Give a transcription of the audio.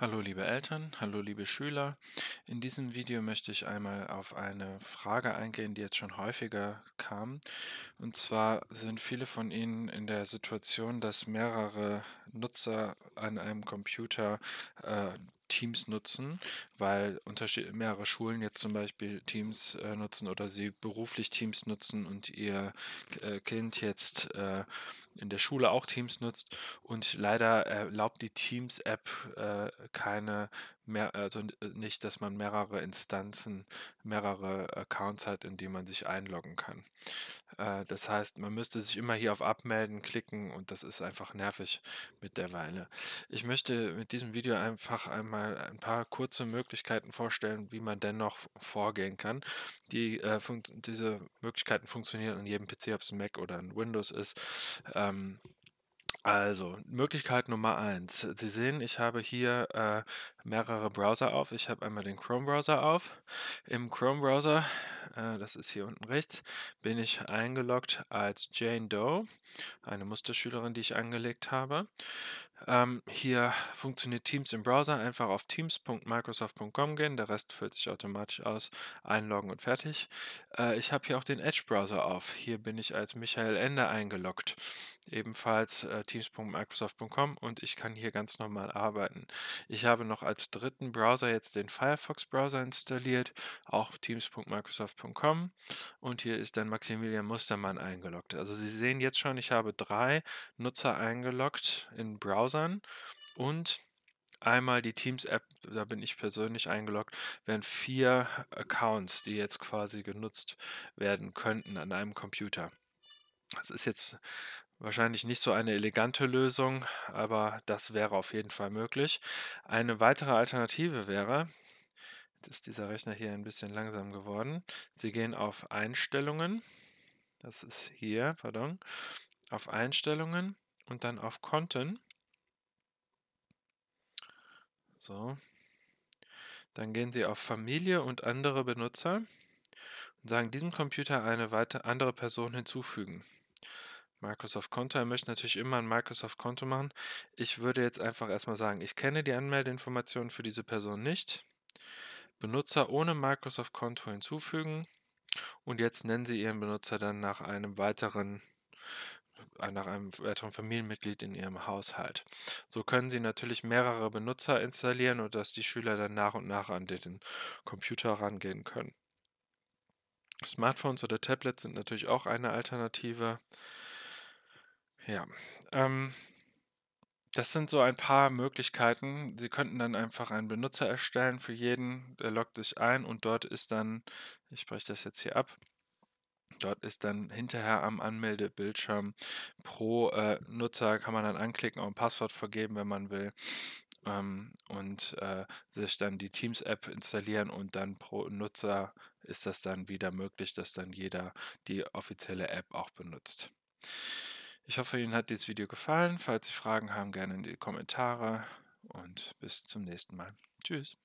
Hallo liebe Eltern, hallo liebe Schüler. In diesem Video möchte ich einmal auf eine Frage eingehen, die jetzt schon häufiger kam. Und zwar sind viele von Ihnen in der Situation, dass mehrere Nutzer an einem Computer äh, Teams nutzen, weil mehrere Schulen jetzt zum Beispiel Teams äh, nutzen oder sie beruflich Teams nutzen und ihr äh, Kind jetzt äh, in der Schule auch Teams nutzt. Und leider erlaubt die Teams-App äh, keine mehr, also äh, nicht, dass man mehrere Instanzen, mehrere Accounts hat, in die man sich einloggen kann. Äh, das heißt, man müsste sich immer hier auf Abmelden klicken und das ist einfach nervig mittlerweile. Ich möchte mit diesem Video einfach einmal ein paar kurze Möglichkeiten vorstellen, wie man dennoch vorgehen kann. Die, äh, diese Möglichkeiten funktionieren an jedem PC, ob es ein Mac oder ein Windows ist. Ähm, also, Möglichkeit Nummer eins. Sie sehen, ich habe hier äh, mehrere Browser auf. Ich habe einmal den Chrome-Browser auf. Im Chrome-Browser, äh, das ist hier unten rechts, bin ich eingeloggt als Jane Doe, eine Musterschülerin, die ich angelegt habe. Ähm, hier funktioniert Teams im Browser. Einfach auf teams.microsoft.com gehen. Der Rest füllt sich automatisch aus. Einloggen und fertig. Äh, ich habe hier auch den Edge-Browser auf. Hier bin ich als Michael Ende eingeloggt. Ebenfalls äh, Teams teams.microsoft.com und ich kann hier ganz normal arbeiten. Ich habe noch als dritten Browser jetzt den Firefox-Browser installiert, auch teams.microsoft.com und hier ist dann Maximilian Mustermann eingeloggt. Also Sie sehen jetzt schon, ich habe drei Nutzer eingeloggt in Browsern und einmal die Teams-App, da bin ich persönlich eingeloggt, wären vier Accounts, die jetzt quasi genutzt werden könnten an einem Computer. Das ist jetzt Wahrscheinlich nicht so eine elegante Lösung, aber das wäre auf jeden Fall möglich. Eine weitere Alternative wäre, jetzt ist dieser Rechner hier ein bisschen langsam geworden, Sie gehen auf Einstellungen, das ist hier, pardon, auf Einstellungen und dann auf Konten. So. Dann gehen Sie auf Familie und andere Benutzer und sagen diesem Computer eine weitere andere Person hinzufügen. Microsoft-Konto. Er möchte natürlich immer ein Microsoft-Konto machen. Ich würde jetzt einfach erstmal sagen, ich kenne die Anmeldeinformationen für diese Person nicht. Benutzer ohne Microsoft-Konto hinzufügen. Und jetzt nennen Sie Ihren Benutzer dann nach einem weiteren äh, nach einem weiteren Familienmitglied in ihrem Haushalt. So können Sie natürlich mehrere Benutzer installieren und dass die Schüler dann nach und nach an den Computer rangehen können. Smartphones oder Tablets sind natürlich auch eine Alternative. Ja. Ähm, das sind so ein paar Möglichkeiten. Sie könnten dann einfach einen Benutzer erstellen für jeden. der loggt sich ein und dort ist dann, ich breche das jetzt hier ab, Dort ist dann hinterher am Anmeldebildschirm pro äh, Nutzer kann man dann anklicken, auch ein Passwort vergeben, wenn man will. Ähm, und äh, sich dann die Teams-App installieren und dann pro Nutzer ist das dann wieder möglich, dass dann jeder die offizielle App auch benutzt. Ich hoffe, Ihnen hat dieses Video gefallen. Falls Sie Fragen haben, gerne in die Kommentare und bis zum nächsten Mal. Tschüss.